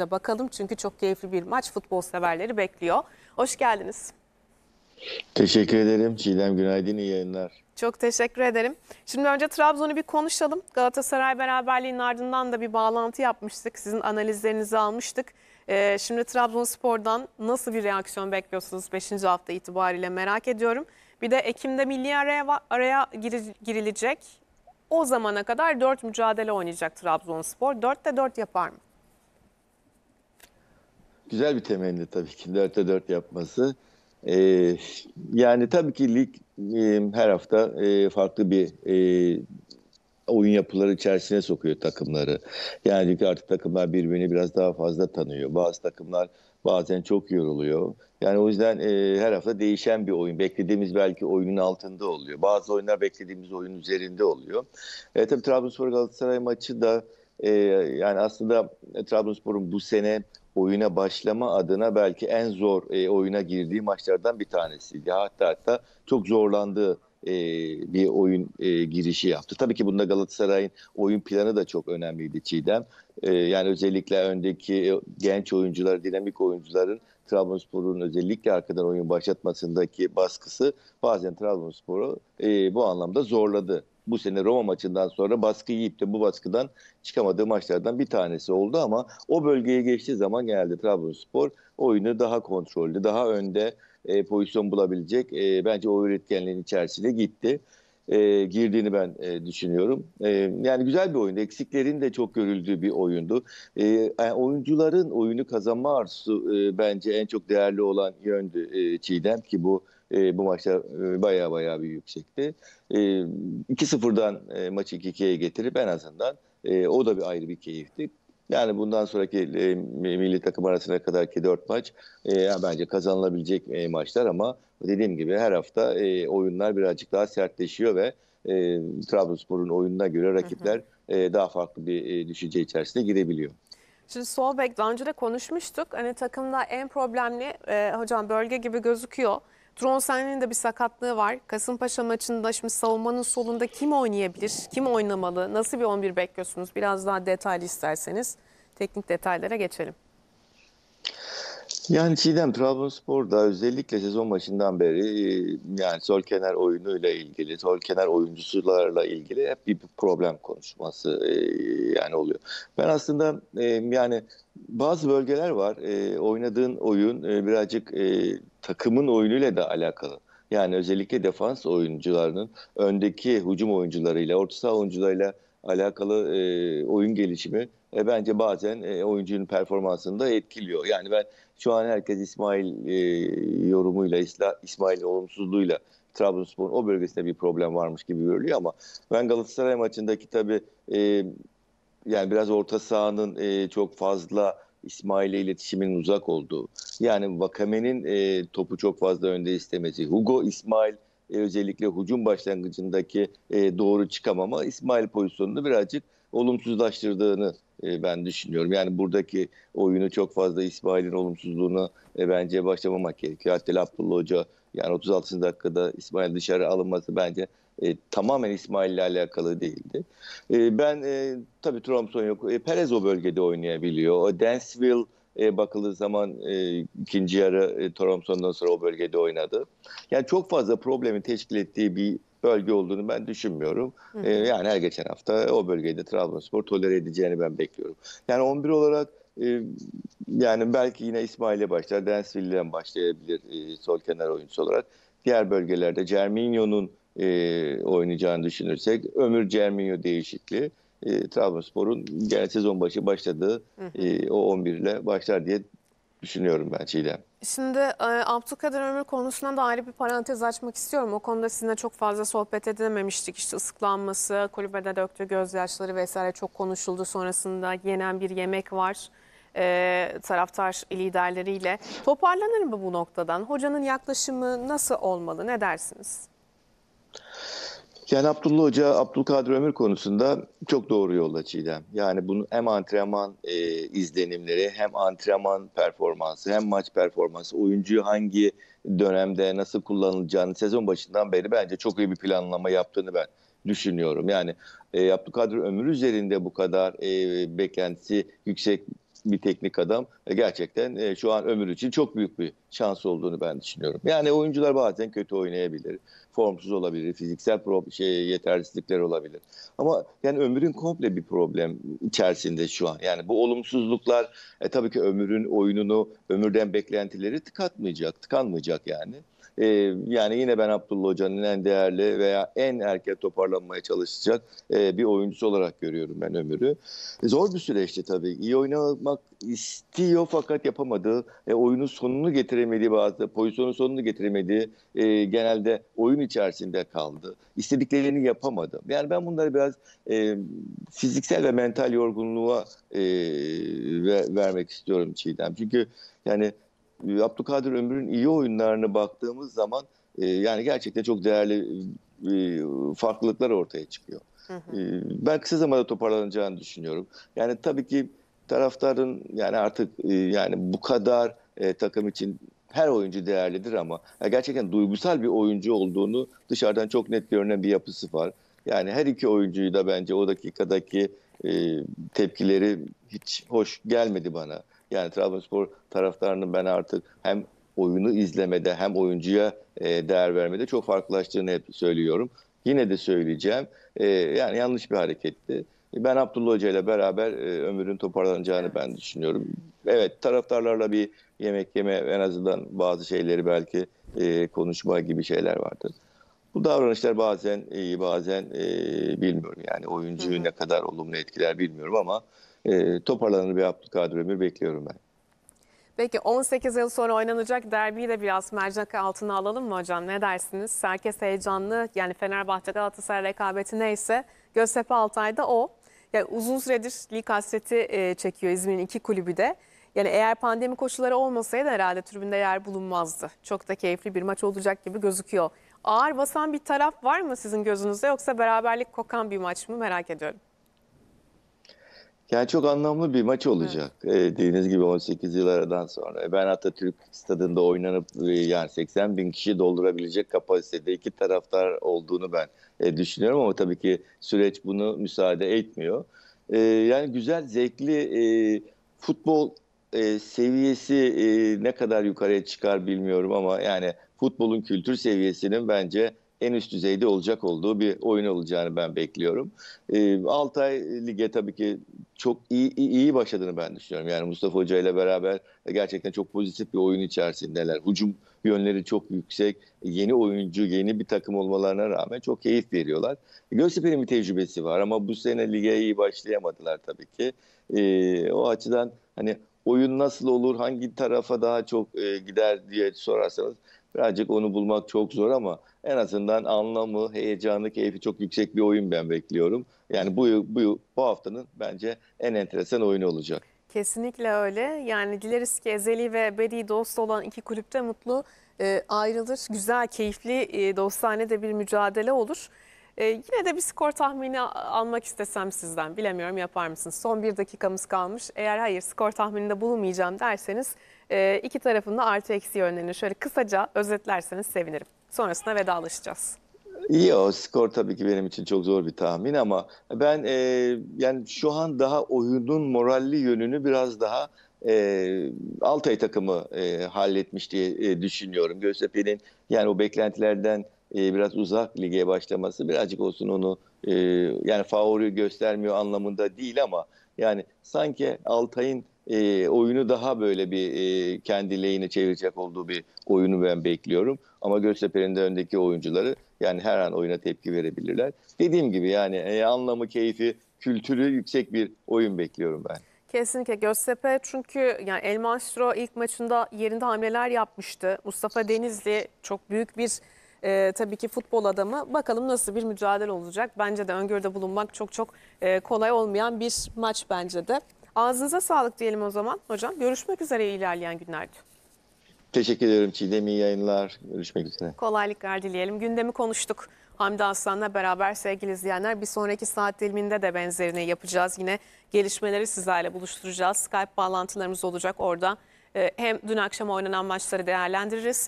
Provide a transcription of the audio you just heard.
bakalım çünkü çok keyifli bir maç futbol severleri bekliyor. Hoş geldiniz. Teşekkür ederim Çiğdem günaydın iyi yayınlar. Çok teşekkür ederim. Şimdi önce Trabzon'u bir konuşalım. Galatasaray beraberliğinin ardından da bir bağlantı yapmıştık. Sizin analizlerinizi almıştık. Ee, şimdi Trabzonspor'dan nasıl bir reaksiyon bekliyorsunuz 5. hafta itibariyle merak ediyorum. Bir de Ekim'de milli araya, araya girilecek. O zamana kadar 4 mücadele oynayacak Trabzonspor. 4'te 4 yapar mı? güzel bir temenni tabii ki 4'te 4 yapması. Ee, yani tabii ki lig e, her hafta e, farklı bir e, oyun yapıları içerisine sokuyor takımları. Yani çünkü artık takımlar birbirini biraz daha fazla tanıyor. Bazı takımlar bazen çok yoruluyor. Yani o yüzden e, her hafta değişen bir oyun. Beklediğimiz belki oyunun altında oluyor. Bazı oyunlar beklediğimiz oyun üzerinde oluyor. E, tabii Trabzonspor Galatasaray maçı da e, yani aslında Trabzonspor'un bu sene oyuna başlama adına belki en zor e, oyuna girdiği maçlardan bir tanesiydi. Hatta hatta çok zorlandığı e, bir oyun e, girişi yaptı. Tabii ki bunda Galatasaray'ın oyun planı da çok önemliydi Çiğdem. E, yani özellikle öndeki e, genç oyuncular, dinamik oyuncuların Trabzonspor'un özellikle arkadan oyun başlatmasındaki baskısı bazen Trabzonspor'u e, bu anlamda zorladı bu sene Roma maçından sonra baskı yiyip de bu baskıdan çıkamadığı maçlardan bir tanesi oldu ama o bölgeye geçtiği zaman geldi Trabzonspor oyunu daha kontrollü, daha önde e, pozisyon bulabilecek e, bence o üretkenliğin içerisinde gitti. E, girdiğini ben e, düşünüyorum. E, yani güzel bir oyundu. Eksiklerin de çok görüldüğü bir oyundu. E, yani e, oyuncuların oyunu kazanma arzusu e, bence en çok değerli olan yöndü e, Çiğdem ki bu e, bu maçta e, baya baya bir yüksekti. E, 2-0'dan e, maçı 2-2'ye getirip en azından e, o da bir ayrı bir keyifti. Yani bundan sonraki e, milli takım arasına kadar ki 4 maç e, bence kazanılabilecek e, maçlar ama dediğim gibi her hafta e, oyunlar birazcık daha sertleşiyor ve e, Trabzonspor'un oyununa göre rakipler hı hı. E, daha farklı bir e, düşünce içerisinde girebiliyor. Şimdi Solbeck daha önce de konuşmuştuk. Hani takımda en problemli e, hocam bölge gibi gözüküyor. Tronsen'in de bir sakatlığı var. Kasımpaşa maçında şimdi savunmanın solunda kim oynayabilir, kim oynamalı, nasıl bir 11 bekliyorsunuz? Biraz daha detaylı isterseniz teknik detaylara geçelim. Yani Çiğdem Trabzonspor'da özellikle sezon başından beri e, yani sol kenar oyunuyla ilgili, sol kenar oyuncularla ilgili hep bir problem konuşması e, yani oluyor. Ben aslında e, yani bazı bölgeler var. Oynadığın oyun birazcık takımın oyunuyla da alakalı. Yani özellikle defans oyuncularının öndeki hücum oyuncularıyla, orta saha oyuncularıyla alakalı oyun gelişimi e, bence bazen e, oyuncunun performansını da etkiliyor. Yani ben şu an herkes İsmail e, yorumuyla, İsmail olumsuzluğuyla Trabzonspor'un o bölgesinde bir problem varmış gibi görülüyor ama ben Galatasaray maçındaki tabii e, yani biraz orta sahanın e, çok fazla İsmail'e iletişimin uzak olduğu. Yani Vakame'nin e, topu çok fazla önde istemesi. Hugo İsmail e, özellikle hücum başlangıcındaki e, doğru çıkamama İsmail pozisyonunu birazcık olumsuzlaştırdığını e, ben düşünüyorum. Yani buradaki oyunu çok fazla İsmail'in olumsuzluğuna e, bence başlamamak gerekiyor. Hatta Abdullah Hoca yani 36. dakikada İsmail dışarı alınması bence e, tamamen İsmail ile alakalı değildi. E, ben e, tabii Tromson yok. E, Perez o bölgede oynayabiliyor. O Danceville e, bakıldığı zaman e, ikinci yarı e, Tromson'dan sonra o bölgede oynadı. Yani çok fazla problemi teşkil ettiği bir bölge olduğunu ben düşünmüyorum. Hı ee, hı. E, yani her geçen hafta o bölgede Trabzonspor tolere edeceğini ben bekliyorum. Yani 11 olarak e, yani belki yine İsmail'e başlar, Densville'den başlayabilir e, sol kenar oyuncusu olarak. Diğer bölgelerde Cerminho'nun e, oynayacağını düşünürsek Ömür Cerminho değişikliği e, Trabzonspor'un genel sezon başı başladığı hı hı. E, o 11 ile başlar diye düşünüyorum ben Çiğdem. Şimdi e, Abdülkadir Ömür konusuna ayrı bir parantez açmak istiyorum. O konuda sizinle çok fazla sohbet edememiştik. İşte ısıklanması, kulübede döktüğü gözyaşları vesaire çok konuşuldu. Sonrasında yenen bir yemek var e, taraftar liderleriyle. Toparlanır mı bu noktadan? Hocanın yaklaşımı nasıl olmalı? Ne dersiniz? Yani Abdullah Hoca, Abdülkadir Ömür konusunda çok doğru yolda Çiğdem. Yani bunu hem antrenman e, izlenimleri, hem antrenman performansı, hem maç performansı, oyuncuyu hangi dönemde nasıl kullanılacağını sezon başından beri bence çok iyi bir planlama yaptığını ben düşünüyorum. Yani e, Abdülkadir Ömür üzerinde bu kadar e, beklentisi yüksek bir teknik adam. E, gerçekten e, şu an ömür için çok büyük bir şans olduğunu ben düşünüyorum. Yani oyuncular bazen kötü oynayabilir. Formsuz olabilir, fiziksel pro şey, yetersizlikler olabilir. Ama yani ömürün komple bir problem içerisinde şu an. Yani bu olumsuzluklar e, tabii ki ömürün oyununu, ömürden beklentileri tıkatmayacak, tıkanmayacak yani. E, yani yine ben Abdullah Hoca'nın en değerli veya en erken toparlanmaya çalışacak e, bir oyuncusu olarak görüyorum ben Ömür'ü. zor bir süreçti tabii. İyi oynamak istiyor fakat yapamadığı, e, oyunun sonunu getiremediği bazı, pozisyonun sonunu getiremediği e, genelde oyun içerisinde kaldı. İstediklerini yapamadı. Yani ben bunları biraz e, fiziksel ve mental yorgunluğa e, ve, vermek istiyorum Çiğdem. Çünkü yani Abdülkadir Ömür'ün iyi oyunlarına baktığımız zaman e, yani gerçekten çok değerli e, farklılıklar ortaya çıkıyor. Hı hı. E, ben kısa zamanda toparlanacağını düşünüyorum. Yani tabii ki taraftarın yani artık e, yani bu kadar e, takım için her oyuncu değerlidir ama yani gerçekten duygusal bir oyuncu olduğunu dışarıdan çok net görünen bir yapısı var. Yani her iki oyuncuyu da bence o dakikadaki e, tepkileri hiç hoş gelmedi bana. Yani Trabzonspor taraftarının ben artık hem oyunu izlemede hem oyuncuya e, değer vermede çok farklılaştığını hep söylüyorum. Yine de söyleyeceğim. E, yani yanlış bir hareketti. E, ben Abdullah Hoca ile beraber e, ömrün toparlanacağını evet. ben düşünüyorum. Evet taraftarlarla bir yemek yeme en azından bazı şeyleri belki e, konuşma gibi şeyler vardır. Bu davranışlar bazen iyi bazen e, bilmiyorum yani oyuncuyu ne kadar olumlu etkiler bilmiyorum ama e, toparlanır bir Abdülkadir Ömür bekliyorum ben. Peki 18 yıl sonra oynanacak derbiyi de biraz mercek altına alalım mı hocam? Ne dersiniz? Herkes heyecanlı. Yani Fenerbahçe Galatasaray rekabeti neyse Göztepe Altay'da o. Yani uzun süredir lig hasreti e, çekiyor İzmir'in iki kulübü de. Yani eğer pandemi koşulları olmasaydı herhalde tribünde yer bulunmazdı. Çok da keyifli bir maç olacak gibi gözüküyor. Ağır basan bir taraf var mı sizin gözünüzde yoksa beraberlik kokan bir maç mı merak ediyorum. Yani çok anlamlı bir maç olacak. Evet. E, dediğiniz gibi 18 yıllardan sonra. E, ben Atatürk Stadında oynanıp e, yani 80 bin kişi doldurabilecek kapasitede iki taraftar olduğunu ben e, düşünüyorum ama tabii ki süreç bunu müsaade etmiyor. E, yani güzel, zevkli e, futbol e, seviyesi e, ne kadar yukarıya çıkar bilmiyorum ama yani futbolun kültür seviyesinin bence en üst düzeyde olacak olduğu bir oyun olacağını ben bekliyorum. E, Altay Lig'e tabii ki çok iyi, iyi, iyi başladığını ben düşünüyorum. Yani Mustafa Hoca ile beraber gerçekten çok pozitif bir oyun içerisindeler. Hucum yönleri çok yüksek. Yeni oyuncu, yeni bir takım olmalarına rağmen çok keyif veriyorlar. Göztepe'nin bir tecrübesi var ama bu sene lige iyi başlayamadılar tabii ki. Ee, o açıdan hani oyun nasıl olur, hangi tarafa daha çok e, gider diye sorarsanız Birazcık onu bulmak çok zor ama en azından anlamı, heyecanı, keyfi çok yüksek bir oyun ben bekliyorum. Yani bu, bu, bu haftanın bence en enteresan oyunu olacak. Kesinlikle öyle. Yani dileriz ki ezeli ve ebedi dost olan iki kulüpte mutlu e, ayrılır. Güzel, keyifli, e, dostane de bir mücadele olur. E, yine de bir skor tahmini almak istesem sizden. Bilemiyorum yapar mısınız? Son bir dakikamız kalmış. Eğer hayır skor tahmininde bulunmayacağım derseniz e, iki tarafında artı eksi yönlerini şöyle kısaca özetlerseniz sevinirim. Sonrasında vedalaşacağız. İyi o skor tabii ki benim için çok zor bir tahmin ama ben e, yani şu an daha oyunun moralli yönünü biraz daha e, Altay takımı e, halletmiş diye e, düşünüyorum. Göztepe'nin yani o beklentilerden e, biraz uzak lige başlaması birazcık olsun onu e, yani favori göstermiyor anlamında değil ama yani sanki Altay'ın e, oyunu daha böyle bir e, kendi lehine çevirecek olduğu bir oyunu ben bekliyorum. Ama Göztepe'nin de öndeki oyuncuları yani her an oyuna tepki verebilirler. Dediğim gibi yani e, anlamı, keyfi, kültürü yüksek bir oyun bekliyorum ben. Kesinlikle Göztepe çünkü yani El Maestro ilk maçında yerinde hamleler yapmıştı. Mustafa Denizli çok büyük bir e, tabii ki futbol adamı. Bakalım nasıl bir mücadele olacak. Bence de öngörüde bulunmak çok çok e, kolay olmayan bir maç bence de. Ağzınıza sağlık diyelim o zaman hocam. Görüşmek üzere ilerleyen günlerde. Teşekkür ederim Çiğdem. İyi yayınlar. Görüşmek üzere. Kolaylıklar dileyelim. Gündemi konuştuk. Hamdi Aslan'la beraber sevgili izleyenler bir sonraki saat diliminde de benzerini yapacağız. Yine gelişmeleri sizlerle buluşturacağız. Skype bağlantılarımız olacak orada. Ee, hem dün akşam oynanan maçları değerlendiririz